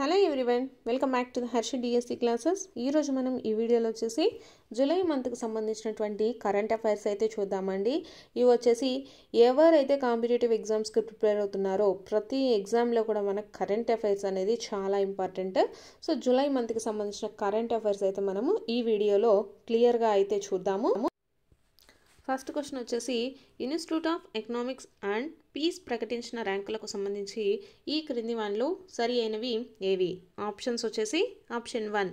hello everyone welcome back to the Harsha DSC classes ఈరోజు మనం ఈ వీడియోలో వచ్చేసి జూలై మంత్కి సంబంధించినటువంటి కరెంట్ అఫైర్స్ అయితే చూద్దామండి ఇవి వచ్చేసి ఎవరైతే కాంపిటేటివ్ ఎగ్జామ్స్కి ప్రిపేర్ అవుతున్నారో ప్రతి ఎగ్జామ్లో కూడా మనకు కరెంట్ అఫైర్స్ అనేది చాలా ఇంపార్టెంట్ సో జూలై మంత్కి సంబంధించిన కరెంట్ అఫైర్స్ అయితే మనము ఈ వీడియోలో క్లియర్గా అయితే చూద్దాము ఫస్ట్ క్వశ్చన్ వచ్చేసి institute of economics and peace ప్రకటించిన ర్యాంకులకు సంబంధించి ఈ క్రింది వన్లు సరి అయినవి ఏవి ఆప్షన్స్ వచ్చేసి ఆప్షన్ వన్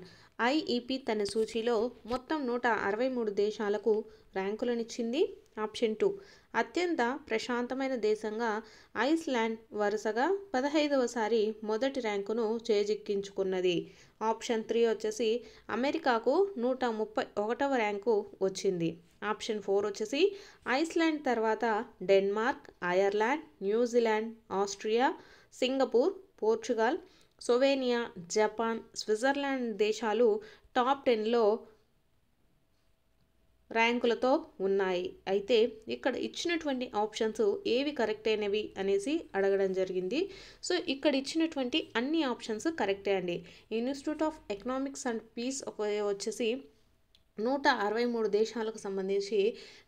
ఐఈపి తన సూచీలో మొత్తం నూట అరవై మూడు దేశాలకు ర్యాంకులనిచ్చింది ఆప్షన్ టూ అత్యంత ప్రశాంతమైన దేశంగా ఐస్లాండ్ వరుసగా పదహైదవసారి మొదటి ర్యాంకును చేజిక్కించుకున్నది ఆప్షన్ త్రీ వచ్చేసి అమెరికాకు నూట ముప్పై ఒకటవ ర్యాంకు వచ్చింది ఆప్షన్ ఫోర్ వచ్చేసి ఐస్లాండ్ తర్వాత Denmark Ireland New Zealand Austria Singapore Portugal Slovenia Japan Switzerland దేశాలు టాప్ టెన్లో ర్యాంకులతో ఉన్నాయి అయితే ఇక్కడ ఇచ్చినటువంటి ఆప్షన్స్ ఏవి కరెక్ట్ అయినవి అనేసి అడగడం జరిగింది సో ఇక్కడ ఇచ్చినటువంటి అన్ని ఆప్షన్స్ కరెక్టే అండి institute of economics and peace ఒక వచ్చేసి నూట అరవై మూడు దేశాలకు సంబంధించి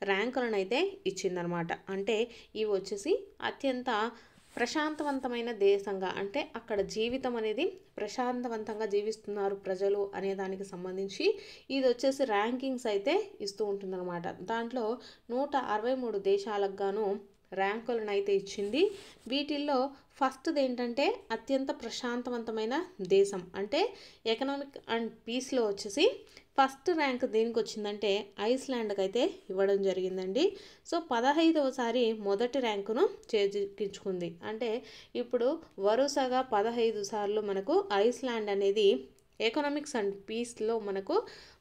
ర్యాంకులను అయితే ఇచ్చిందనమాట అంటే ఇవి వచ్చేసి అత్యంత ప్రశాంతవంతమైన దేశంగా అంటే అక్కడ జీవితం అనేది ప్రశాంతవంతంగా జీవిస్తున్నారు ప్రజలు అనే దానికి సంబంధించి ఇది వచ్చేసి ర్యాంకింగ్స్ అయితే ఇస్తూ ఉంటుందన్నమాట దాంట్లో నూట అరవై మూడు దేశాలకు గాను ర్యాంకులను అయితే ఇచ్చింది వీటిల్లో ఫస్ట్ది ఏంటంటే అత్యంత ప్రశాంతవంతమైన దేశం అంటే ఎకనామిక్ అండ్ పీస్లో వచ్చేసి ఫస్ట్ ర్యాంక్ దేనికి వచ్చిందంటే ఐస్లాండ్కి అయితే ఇవ్వడం జరిగిందండి సో పదహైదవసారి మొదటి ర్యాంకును చేజిక్కించుకుంది అంటే ఇప్పుడు వరుసగా పదహైదు సార్లు మనకు ఐస్లాండ్ అనేది ఎకనామిక్స్ అండ్ పీస్లో మనకు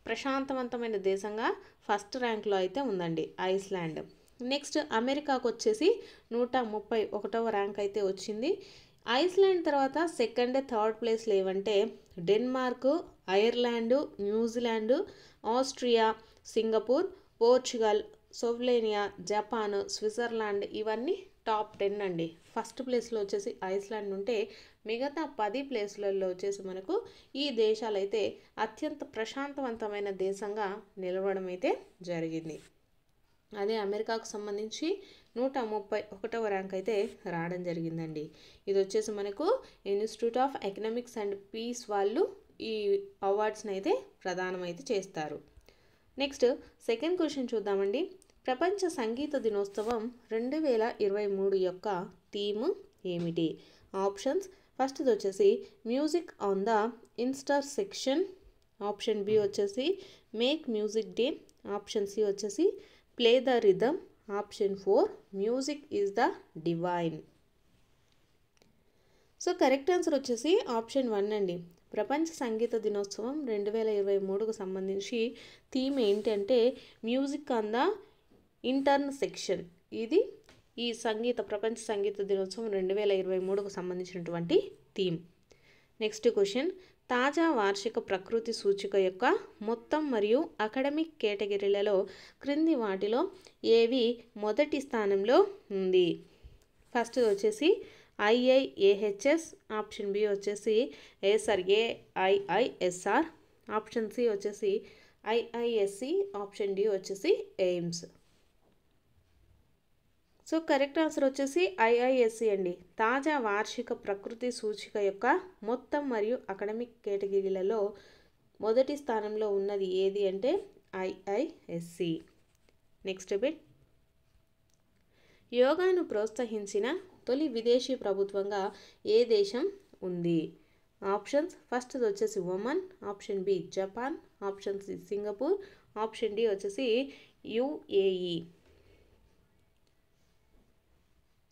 ప్రశాంతవంతమైన దేశంగా ఫస్ట్ ర్యాంక్లో అయితే ఉందండి ఐస్లాండ్ నెక్స్ట్ అమెరికాకు వచ్చేసి నూట ముప్పై ఒకటవ ర్యాంక్ అయితే వచ్చింది ఐస్లాండ్ తర్వాత సెకండ్ థర్డ్ ప్లేస్ లేవంటే Denmark Ireland New Zealand Austria Singapore Portugal Slovenia Japan Switzerland ఇవన్నీ టాప్ టెన్ అండి ఫస్ట్ ప్లేస్లో వచ్చేసి ఐస్లాండ్ ఉంటే మిగతా పది ప్లేస్లలో వచ్చేసి మనకు ఈ దేశాలైతే అత్యంత ప్రశాంతవంతమైన దేశంగా నిలవడం అయితే జరిగింది అదే అమెరికాకు సంబంధించి నూట ముప్పై ఒకటవ ర్యాంక్ అయితే రావడం జరిగిందండి ఇది వచ్చేసి మనకు institute of economics and peace వాళ్ళు ఈ అవార్డ్స్ని అయితే ప్రధానమైతే చేస్తారు నెక్స్ట్ సెకండ్ క్వశ్చన్ చూద్దామండి ప్రపంచ సంగీత దినోత్సవం రెండు వేల ఇరవై మూడు యొక్క థీమ్ ఏమిటి ఆప్షన్స్ ఫస్ట్ది వచ్చేసి music on the intersection option B వచ్చేసి make music day option C వచ్చేసి play the rhythm option four music is the divine so correct answer వచ్చేసి ఆప్షన్ వన్ అండి ప్రపంచ సంగీత దినోత్సవం రెండు వేల ఇరవై మూడుకు సంబంధించి థీమ్ ఏంటంటే music on the intersection ఇది ఈ సంగీత ప్రపంచ సంగీత దినోత్సవం రెండు వేల ఇరవై మూడుకు సంబంధించినటువంటి థీమ్ నెక్స్ట్ క్వశ్చన్ తాజా వార్షిక ప్రకృతి సూచిక యొక్క మొత్తం మరియు అకాడమిక్ కేటగిరీలలో క్రింది వాటిలో ఏవి మొదటి స్థానంలో ఉంది ఫస్ట్ వచ్చేసి ఐఐఏహెచ్ఎస్ ఆప్షన్ బి వచ్చేసి ఏఎస్ఆర్ ఏఐఐఎస్ఆర్ ఆప్షన్ సి వచ్చేసి ఐఐఎస్సి ఆప్షన్ డి వచ్చేసి ఎయిమ్స్ సో కరెక్ట్ ఆన్సర్ వచ్చేసి ఐఐఎస్సి అండి తాజా వార్షిక ప్రకృతి సూచిక యొక్క మొత్తం మరియు అకాడమిక్ కేటగిరీలలో మొదటి స్థానంలో ఉన్నది ఏది అంటే ఐఐఎస్సి నెక్స్ట్ బిట్ యోగాను ప్రోత్సహించిన తొలి విదేశీ ప్రభుత్వంగా ఏ దేశం ఉంది ఆప్షన్స్ ఫస్ట్ వచ్చేసి Oman option B Japan option C Singapore option D వచ్చేసి యుఏఈ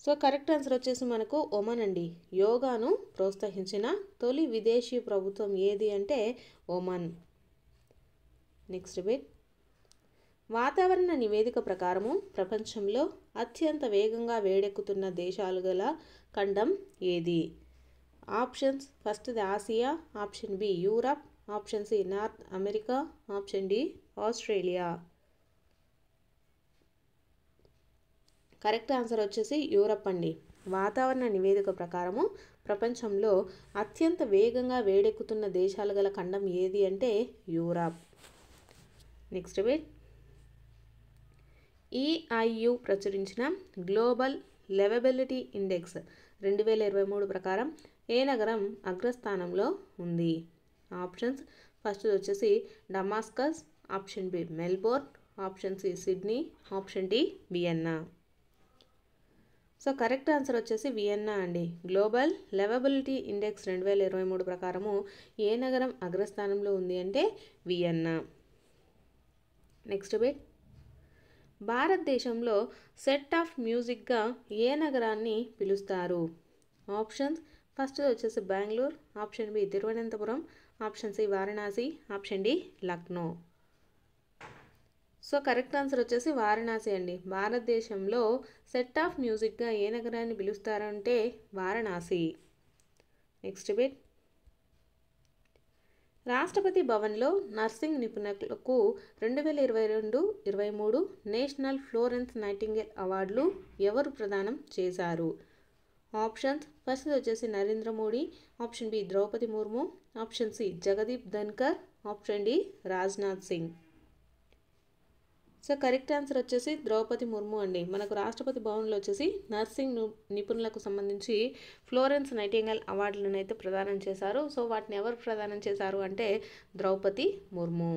సో కరెక్ట్ ఆన్సర్ వచ్చేసి మనకు ఒమన్ అండి యోగాను ప్రోత్సహించిన తొలి విదేశీ ప్రభుత్వం ఏది అంటే ఒమన్ నెక్స్ట్ బిట్ వాతావరణ నివేదిక ప్రకారము ప్రపంచంలో అత్యంత వేగంగా వేడెక్కుతున్న దేశాలు గల ఖండం ఏది ఆప్షన్స్ ఫస్ట్ది Asia option B Europe option C North America option D Australia correct answer వచ్చేసి యూరప్ అండి వాతావరణ నివేదిక ప్రకారము ప్రపంచంలో అత్యంత వేగంగా వేడెక్కుతున్న దేశాలు గల ఖండం ఏది అంటే Europe next bit EIU e ప్రచురించిన గ్లోబల్ లెవబిలిటీ ఇండెక్స్ రెండు వేల ఇరవై మూడు ప్రకారం ఏ నగరం అగ్రస్థానంలో ఉంది ఆప్షన్స్ ఫస్ట్ వచ్చేసి Damascus option B Melbourne option C Sydney option D Vienna so correct answer వచ్చేసి వియన్నా అండి గ్లోబల్ లెవబిలిటీ ఇండెక్స్ రెండు వేల ఇరవై మూడు ప్రకారము ఏ నగరం అగ్రస్థానంలో ఉంది అంటే వియన్నా నెక్స్ట్ బిట్ భారతదేశంలో సెట్ ఆఫ్ మ్యూజిక్గా ఏ నగరాన్ని పిలుస్తారు ఆప్షన్స్ ఫస్ట్ వచ్చేసి Bengaluru option B Thiruvananthapuram option C Varanasi option D Lucknow so correct answer వచ్చేసి వారణాసి అండి భారతదేశంలో సెట్ ఆఫ్ మ్యూజిక్గా ఏ నగరాన్ని పిలుస్తారంటే వారణాసి నెక్స్ట్ బిట్ రాష్ట్రపతి భవన్లో నర్సింగ్ నిపుణులకు రెండు వేల ఇరవై రెండు ఇరవై మూడు నేషనల్ ఫ్లోరెన్స్ నైటింగేల్ అవార్డులు ఎవరు ప్రదానం చేశారు ఆప్షన్స్ ఫస్ట్ వచ్చేసి Narendra Modi option B Droupadi Murmu option C Jagdeep Dhankhar option D Rajnath Singh so correct answer వచ్చేసి ద్రౌపది ముర్ము అండి మనకు రాష్ట్రపతి భవన్లో వచ్చేసి నర్సింగ్ నిపుణులకు సంబంధించి ఫ్లోరెన్స్ నైటింగల్ అవార్డులను అయితే ప్రదానం చేశారు సో వాటిని ఎవరు ప్రదానం చేశారు అంటే Droupadi Murmu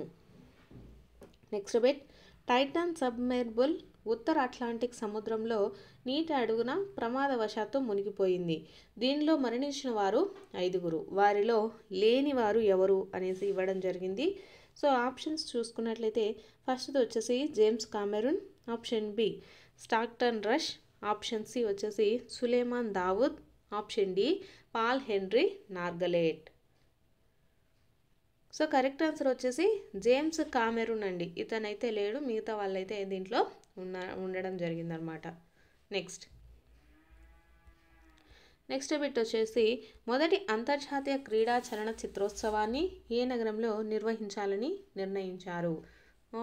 next bit Titan submersible ఉత్తర అట్లాంటిక్ సముద్రంలో నీటి అడుగున ప్రమాదవశాత్తు మునిగిపోయింది దీనిలో మరణించిన వారు ఐదుగురు వారిలో లేని వారు ఎవరు అనేసి ఇవ్వడం జరిగింది సో ఆప్షన్స్ చూసుకున్నట్లయితే ఫస్ట్ది వచ్చేసి James Cameron option B Stockton Rush option C వచ్చేసి Suleman Dawood option D Paul Henry Nargeolet so correct answer వచ్చేసి జేమ్స్ కామెరూన్ అండి ఇతనైతే లేడు మిగతా వాళ్ళైతే దీంట్లో ఉన్న ఉండడం జరిగిందనమాట నెక్స్ట్ నెక్స్ట్ బిట్ వచ్చేసి మొదటి అంతర్జాతీయ క్రీడా చలన చిత్రోత్సవాన్ని ఏ నగరంలో నిర్వహించాలని నిర్ణయించారు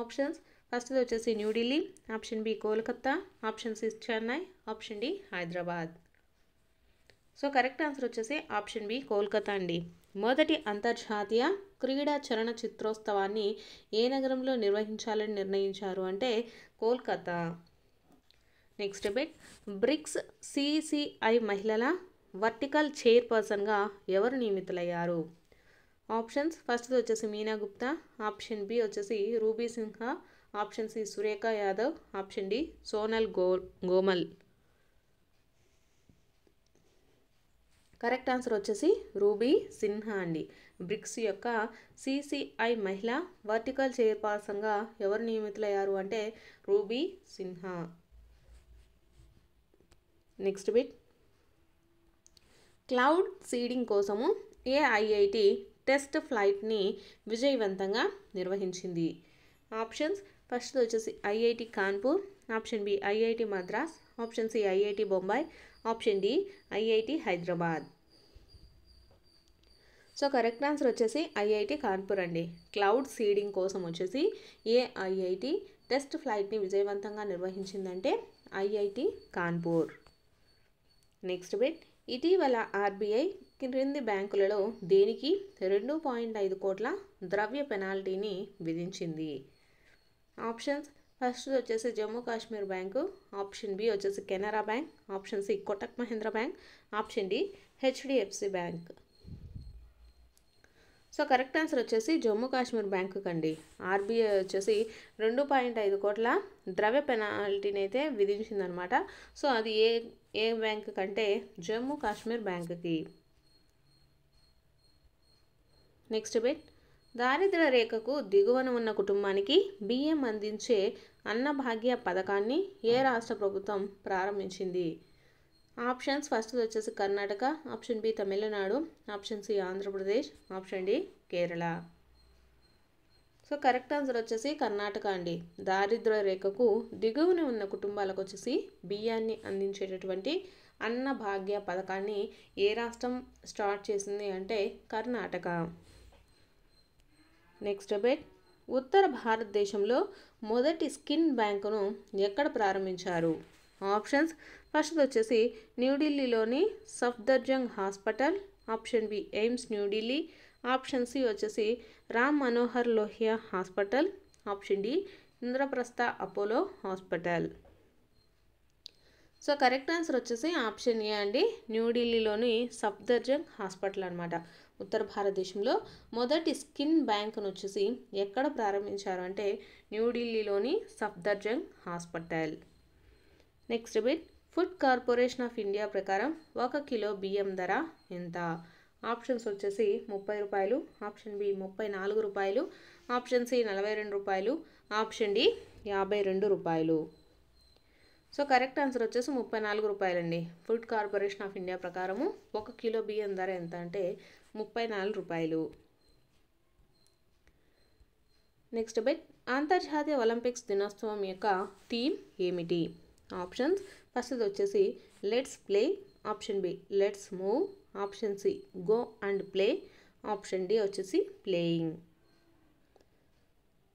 ఆప్షన్స్ ఫస్ట్ది వచ్చేసి New Delhi option B Kolkata option C Chennai option D Hyderabad so correct answer వచ్చేసి ఆప్షన్ బి కోల్కతా అండి మొదటి అంతర్జాతీయ క్రీడా చలన చిత్రోత్సవాన్ని ఏ నగరంలో నిర్వహించాలని నిర్ణయించారు అంటే Kolkata next bit BRICS CCI మహిళల వర్టికల్ చైర్పర్సన్గా ఎవరు నియమితులయ్యారు ఆప్షన్స్ ఫస్ట్ది వచ్చేసి మీనా గుప్తా ఆప్షన్ బి వచ్చేసి Ruby Sinha option C Surekha Yadav option D Sonal గో గోమల్ కరెక్ట్ ఆన్సర్ వచ్చేసి రూబీ సిన్హా అండి బ్రిక్స్ యొక్క సిసిఐ మహిళ వర్టికల్ చైర్పర్సన్గా ఎవరు నియమితులయ్యారు అంటే Ruby Sinha next bit cloud seeding కోసము ఏఐఐటి టెస్ట్ ఫ్లైట్ని విజయవంతంగా నిర్వహించింది ఆప్షన్స్ ఫస్ట్ వచ్చేసి IIT Kanpur option B IIT Madras option C IIT Bombay option D IIT Hyderabad so correct answer వచ్చేసి ఐఐటి కాన్పూర్ అండి క్లౌడ్ సీడింగ్ కోసం వచ్చేసి ఏఐఐటి టెస్ట్ ఫ్లైట్ని విజయవంతంగా నిర్వహించిందంటే ఐఐటి కాన్పూర్ నెక్స్ట్ బిట్ ఇటీవల ఆర్బీఐ క్రింది బ్యాంకులలో దేనికి రెండు పాయింట్ ఐదు కోట్ల ద్రవ్య పెనాల్టీని విధించింది ఆప్షన్స్ ఫస్ట్ వచ్చేసి Jammu Kashmir bank option B వచ్చేసి Canara bank option C Kotak Mahindra bank option D HDFC bank so correct answer వచ్చేసి జమ్మూ కాశ్మీర్ బ్యాంకు కండి ఆర్బీఐ వచ్చేసి రెండు పాయింట్ ఐదు కోట్ల ద్రవ్య పెనాల్టీని అయితే విధించిందనమాట సో అది ఏ ఏ బ్యాంక్ కంటే జమ్మూ కాశ్మీర్ బ్యాంకుకి నెక్స్ట్ బిట్ దారిద్ర రేఖకు దిగువన ఉన్న కుటుంబానికి బియ్యం అందించే అన్నభాగ్య పథకాన్ని ఏ రాష్ట్ర ప్రభుత్వం ప్రారంభించింది ఆప్షన్స్ ఫస్ట్ వచ్చేసి Karnataka option B Tamil Nadu option C Andhra Pradesh option D Kerala so correct answer వచ్చేసి కర్ణాటక అండి దారిద్ర రేఖకు దిగువన ఉన్న కుటుంబాలకు వచ్చేసి బియ్యాన్ని అందించేటటువంటి అన్న భాగ్య పథకాన్ని ఏ రాష్ట్రం స్టార్ట్ చేసింది అంటే కర్ణాటక నెక్స్ట్ బెట్ ఉత్తర భారతదేశంలో మొదటి స్కిన్ బ్యాంకును ఎక్కడ ప్రారంభించారు ఆప్షన్స్ ఫస్ట్ వచ్చేసి న్యూఢిల్లీలోని Safdarjung hospital option B AIIMS New Delhi option C వచ్చేసి Ram Manohar Lohia hospital option D Indraprastha Apollo hospital so correct answer వచ్చేసి ఆప్షన్ ఏ అండి న్యూఢిల్లీలోని సఫ్దర్జంగ్ హాస్పిటల్ అనమాట ఉత్తర భారతదేశంలో మొదటి స్కిన్ బ్యాంక్ను వచ్చేసి ఎక్కడ ప్రారంభించారు అంటే న్యూఢిల్లీలోని Safdarjung hospital next bit food corporation of India ప్రకారం ఒక కిలో బియ్యం ధర ఎంత ఆప్షన్స్ వచ్చేసి ముప్పై రూపాయలు ఆప్షన్ బి ముప్పై నాలుగు రూపాయలు ఆప్షన్ సి నలభై రెండు రూపాయలు ఆప్షన్ డి యాభై రెండు రూపాయలు సో కరెక్ట్ ఆన్సర్ వచ్చేసి ముప్పై నాలుగు రూపాయలండి ఫుడ్ కార్పొరేషన్ ఆఫ్ ఇండియా ప్రకారము ఒక కిలో బియ్యం ధర ఎంత అంటే ముప్పై నాలుగు రూపాయలు నెక్స్ట్ బెట్ అంతర్జాతీయ ఒలింపిక్స్ దినోత్సవం యొక్క థీమ్ ఏమిటి ఆప్షన్స్ ఫస్ట్ వచ్చేసి let's play option B let's move option C go and play option D వచ్చేసి ప్లేయింగ్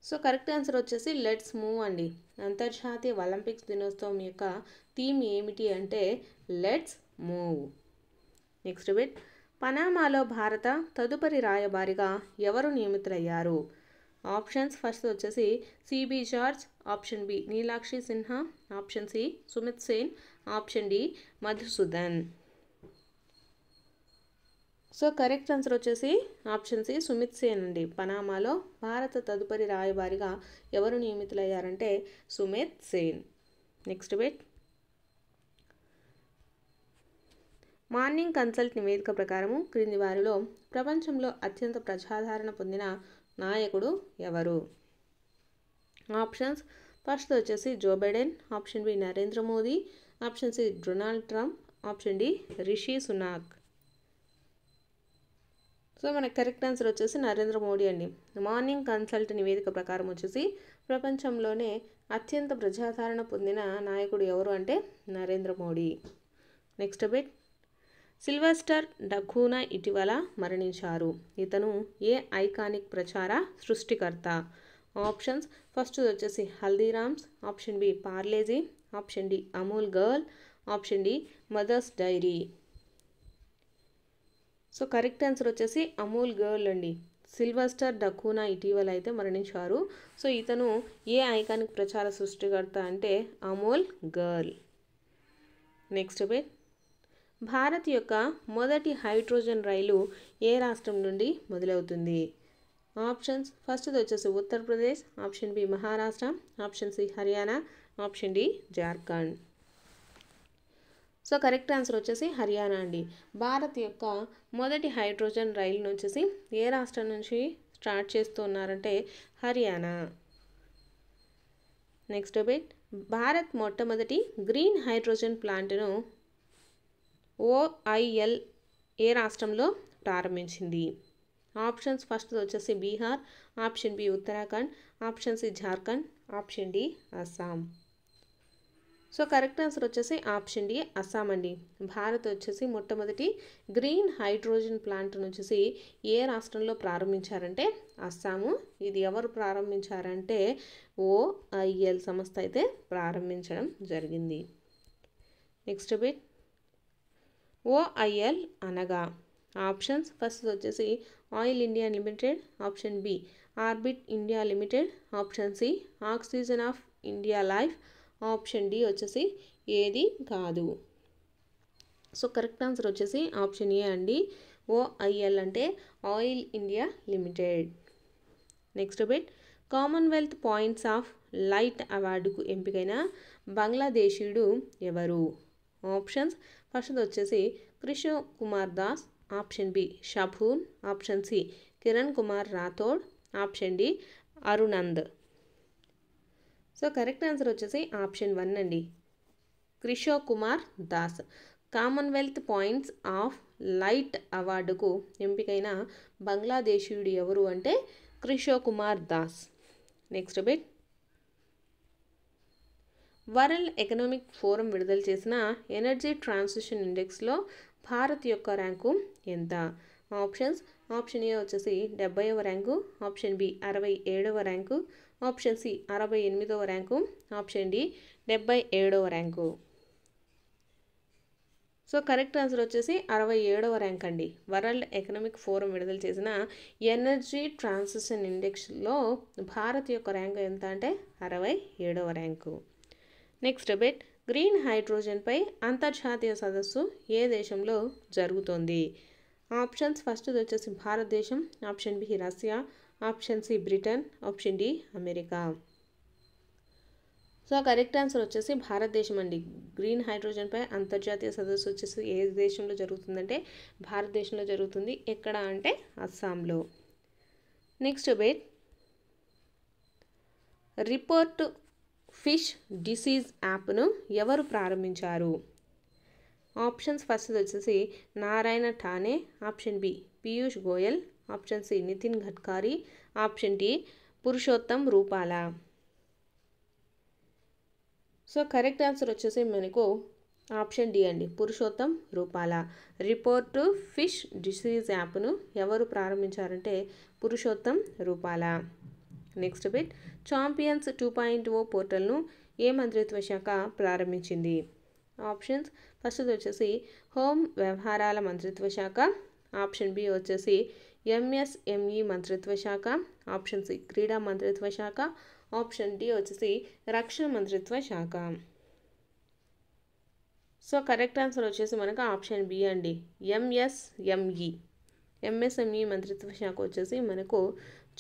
సో కరెక్ట్ ఆన్సర్ వచ్చేసి లెట్స్ మూవ్ అండి అంతర్జాతీయ ఒలింపిక్స్ దినోత్సవం యొక్క థీమ్ ఏమిటి అంటే లెట్స్ మూవ్ నెక్స్ట్ బిట్ పనామాలో భారత తదుపరి రాయబారిగా ఎవరు నియమితులయ్యారు ఆప్షన్స్ ఫస్ట్ వచ్చేసి CB George option B Neelakshi Sinha option C Sumit Sen option D Madhusudan so correct answer వచ్చేసి ఆప్షన్ సి సుమిత్ సేన్ అండి పనామాలో భారత తదుపరి రాయబారిగా ఎవరు నియమితులయ్యారంటే Sumit Sen next bit Morning Consult నివేదిక ప్రకారము క్రింది వారిలో ప్రపంచంలో అత్యంత ప్రజాదరణ పొందిన నాయకుడు ఎవరు ఆప్షన్స్ ఫస్ట్ వచ్చేసి Joe Biden option B Narendra Modi option C Donald Trump option D Rishi Sunak so మన కరెక్ట్ ఆన్సర్ వచ్చేసి నరేంద్ర మోడీ అండి మార్నింగ్ కన్సల్ట్ నివేదిక ప్రకారం వచ్చేసి ప్రపంచంలోనే అత్యంత ప్రజాదరణ పొందిన నాయకుడు ఎవరు అంటే Narendra Modi next bit Sylvester daCunha ఇటీవల మరణించారు ఇతను ఏ ఐకానిక్ ప్రచార సృష్టికర్త ఆప్షన్స్ ఫస్ట్ వచ్చేసి Haldiram's option B Parle G option D Amul girl option D Mother's Dairy so correct answer వచ్చేసి అమూల్ గర్ల్ అండి సిల్వస్టర్ డకూనా ఇటీవల అయితే మరణించారు సో ఇతను ఏ ఐకానిక్ ప్రచార సృష్టికర్త అంటే Amul girl next bit Bharat యొక్క మొదటి హైడ్రోజన్ రైలు ఏ రాష్ట్రం నుండి మొదలవుతుంది ఆప్షన్స్ ఫస్ట్ది వచ్చేసి Uttar Pradesh option B Maharashtra option C Haryana option D Jharkhand so correct answer వచ్చేసి హర్యానా అండి భారత్ యొక్క మొదటి హైడ్రోజన్ రైలును వచ్చేసి ఏ రాష్ట్రం నుంచి స్టార్ట్ చేస్తున్నారంటే హర్యానా నెక్స్ట్ బిట్ భారత్ మొట్టమొదటి గ్రీన్ హైడ్రోజన్ ప్లాంట్ను ఓఐఎల్ ఏ రాష్ట్రంలో ప్రారంభించింది ఆప్షన్స్ ఫస్ట్ వచ్చేసి Bihar option B Uttarakhand option C Jharkhand option D Assam so correct answer వచ్చేసి ఆప్షన్ డి అస్సాం అండి భారత్ వచ్చేసి మొట్టమొదటి గ్రీన్ హైడ్రోజన్ ప్లాంట్ను వచ్చేసి ఏ రాష్ట్రంలో ప్రారంభించారంటే అస్సాము ఇది ఎవరు ప్రారంభించారంటే ఓఐఎల్ సంస్థ అయితే ప్రారంభించడం జరిగింది నెక్స్ట్ బిట్ ఓఐఎల్ అనగా ఆప్షన్స్ ఫస్ట్ వచ్చేసి Oil India Limited option B Orbit India Limited option C Oxygen of India Life option D వచ్చేసి ఏది కాదు సో కరెక్ట్ ఆన్సర్ వచ్చేసి ఆప్షన్ ఏ అండి ఓఐఎల్ అంటే Oil India Limited next bit Commonwealth Points of Light అవార్డుకు ఎంపికైన బంగ్లాదేశీయుడు ఎవరు ఆప్షన్స్ ఫస్ట్ వచ్చేసి కృషు కుమార్ దాస్ ఆప్షన్ బి షభూన్ option C Kiran Kumar Rathod option D అరుణంద్ సో కరెక్ట్ ఆన్సర్ వచ్చేసి ఆప్షన్ వన్ అండి Krishno Kumar Das Commonwealth Points of Light అవార్డుకు ఎంపికైన బంగ్లాదేశీయుడు ఎవరు అంటే Krishno Kumar Das next bit World Economic Forum విడుదల చేసిన ఎనర్జీ ట్రాన్సిషన్ ఇండెక్స్లో భారత్ యొక్క ర్యాంకు ఎంత ఆప్షన్స్ ఆప్షన్ ఏ వచ్చేసి డెబ్బైవ ర్యాంకు ఆప్షన్ బి అరవై ఏడవ ర్యాంకు ఆప్షన్ సి అరవై ఎనిమిదవ ర్యాంకు ఆప్షన్ డి డెబ్బై ఏడవ ర్యాంకు సో కరెక్ట్ ఆన్సర్ వచ్చేసి అరవై ఏడవ ర్యాంక్ అండి వరల్డ్ ఎకనామిక్ ఫోరం విడుదల చేసిన ఎనర్జీ ట్రాన్సిషన్ ఇండెక్స్లో భారత్ యొక్క ర్యాంక్ ఎంత అంటే అరవై ఏడవ ర్యాంకు నెక్స్ట్ డెబెట్ గ్రీన్ హైడ్రోజన్పై అంతర్జాతీయ సదస్సు ఏ దేశంలో జరుగుతోంది ఆప్షన్స్ ఫస్ట్ వచ్చేసి భారతదేశం option B Russia option C Britain option D America so correct answer వచ్చేసి భారతదేశం అండి గ్రీన్ హైడ్రోజన్పై అంతర్జాతీయ సదస్సు వచ్చేసి ఏ దేశంలో జరుగుతుందంటే భారతదేశంలో జరుగుతుంది ఎక్కడ అంటే అస్సాంలో next bit report fish disease యాప్ను ఎవరు ప్రారంభించారు ఆప్షన్స్ ఫస్ట్ వచ్చేసి Narayan Rane option B Piyush Goyal option C Nitin Gadkari option D Purushottam Rupala so correct answer వచ్చేసి మనకు ఆప్షన్ డి అండి పురుషోత్తం రూపాల రిపోర్టు ఫిష్ డిసీజ్ యాప్ను ఎవరు ప్రారంభించారంటే Purushottam Rupala next bit champions two point O పోర్టల్ను ఏ మంత్రిత్వ శాఖ ప్రారంభించింది ఆప్షన్స్ ఫస్ట్ వచ్చేసి హోమ్ వ్యవహారాల మంత్రిత్వ శాఖ ఆప్షన్ బి వచ్చేసి ఎంఎస్ఎంఈ మంత్రిత్వ శాఖ ఆప్షన్ సి క్రీడా మంత్రిత్వ శాఖ ఆప్షన్ డి వచ్చేసి రక్షణ మంత్రిత్వ శాఖ సో కరెక్ట్ ఆన్సర్ వచ్చేసి మనకు ఆప్షన్ బి అండి ఎంఎస్ఎంఈ ఎంఎస్ఎంఈ మంత్రిత్వ శాఖ వచ్చేసి మనకు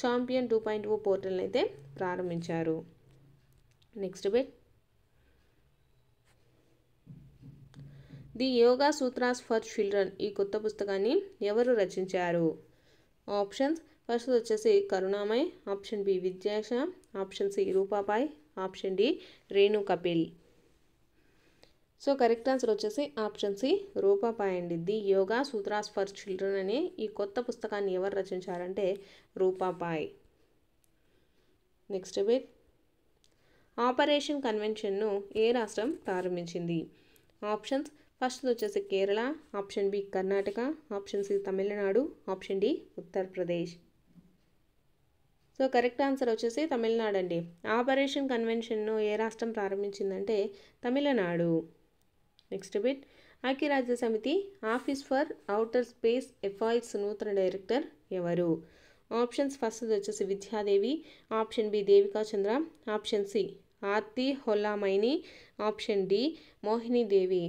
ఛాంపియన్ టూ పాయింట్ ఓ పోర్టల్ని అయితే ప్రారంభించారు next bit the Yoga Sutras for Children ఈ కొత్త పుస్తకాన్ని ఎవరు రచించారు ఆప్షన్స్ ఫస్ట్ వచ్చేసి Karunamayi option B Vidyasha option C Roopa Pai option D Renu Kapil so correct answer వచ్చేసి ఆప్షన్ సి రూపాపాయ్ అండి the Yoga Sutras for Children అనే ఈ కొత్త పుస్తకాన్ని ఎవరు రచించారంటే రూపాపాయ్ నెక్స్ట్ బిట్ ఆపరేషన్ కన్వెన్షన్ను ఏ రాష్ట్రం ప్రారంభించింది ఆప్షన్స్ ఫస్ట్ వచ్చేసి Kerala option B Karnataka option C Tamil Nadu option D Uttar Pradesh so correct answer వచ్చేసి తమిళనాడు అండి ఆపరేషన్ కన్వెన్షన్ను ఏ రాష్ట్రం ప్రారంభించిందంటే తమిళనాడు నెక్స్ట్ బిట్ ఐక్యరాజ్య సమితి office for outer space FIS నూతన డైరెక్టర్ ఎవరు ఆప్షన్స్ ఫస్ట్ వచ్చేసి Vidya Devi option B Devika Chandra option C Aarti Holla Maini option D Devi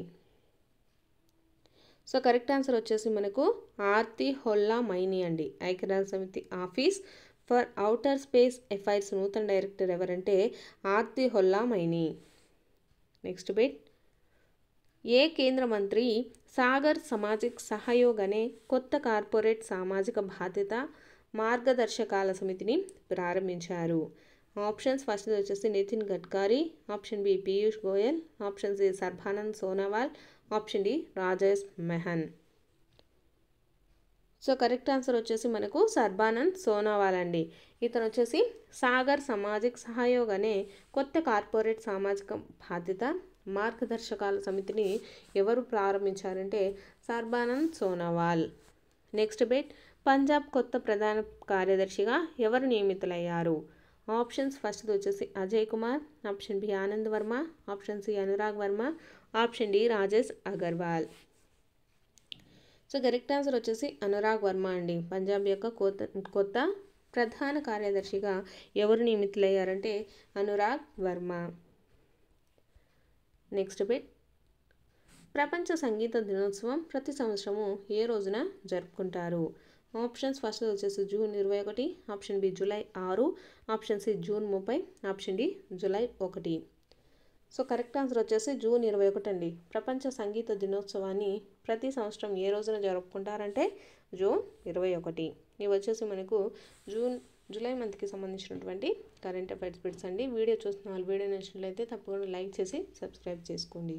so correct answer వచ్చేసి మనకు ఆర్తి హొల్లా మైని అండి ఐక్యరాజ్య సమితి office for outer space FIS నూతన డైరెక్టర్ ఎవరంటే ఆర్తి హొల్లా మైని నెక్స్ట్ బిట్ ఏ కేంద్ర మంత్రి సాగర్ సమాజిక్ సహయోగ్ అనే కొత్త కార్పొరేట్ సామాజిక బాధ్యత మార్గదర్శకాల సమితిని ప్రారంభించారు ఆప్షన్స్ ఫస్ట్ వచ్చేసి Nitin Gadkari option B Piyush Goyal option C Sarbananda Sonowal option D Rajesh Mehan so correct answer వచ్చేసి మనకు సర్బానంద్ సోనోవాల్ అండి ఇతను వచ్చేసి సాగర్ సమాజిక్ సహయోగ్ అనే కొత్త కార్పొరేట్ సామాజిక బాధ్యత మార్గదర్శకాల సమితిని ఎవరు ప్రారంభించారంటే సర్బానంద్ సోనోవాల్ నెక్స్ట్ బెట్ పంజాబ్ కొత్త ప్రధాన కార్యదర్శిగా ఎవరు నియమితులయ్యారు ఆప్షన్స్ ఫస్ట్ వచ్చేసి Ajay Kumar option B Anand Verma option C Anurag Verma option D Rajesh Agarwal so correct answer వచ్చేసి అనురాగ్ వర్మ అండి పంజాబ్ యొక్క కొత్త కొత్త ప్రధాన కార్యదర్శిగా ఎవరు నియమితులయ్యారంటే అనురాగ్ వర్మ నెక్స్ట్ బిట్ ప్రపంచ సంగీత దినోత్సవం ప్రతి సంవత్సరము ఏ రోజున జరుపుకుంటారు ఆప్షన్స్ ఫస్ట్ వచ్చేసి జూన్ ఇరవై ఒకటి ఆప్షన్ బి జూలై ఆరు ఆప్షన్ సి జూన్ ముప్పై ఆప్షన్ డి జూలై ఒకటి సో కరెక్ట్ ఆన్సర్ వచ్చేసి జూన్ ఇరవై ఒకటి అండి ప్రపంచ సంగీత దినోత్సవాన్ని ప్రతి సంవత్సరం ఏ రోజున జరుపుకుంటారంటే జూన్ ఇరవై ఒకటి ఇవి వచ్చేసి మనకు జూన్ జూలై మంత్కి సంబంధించినటువంటి కరెంట్ అఫైర్స్ పెట్టండి అండి వీడియో చూస్తున్న వాళ్ళు వీడియో నచ్చినట్లయితే తప్పకుండా లైక్ చేసి సబ్స్క్రైబ్ చేసుకోండి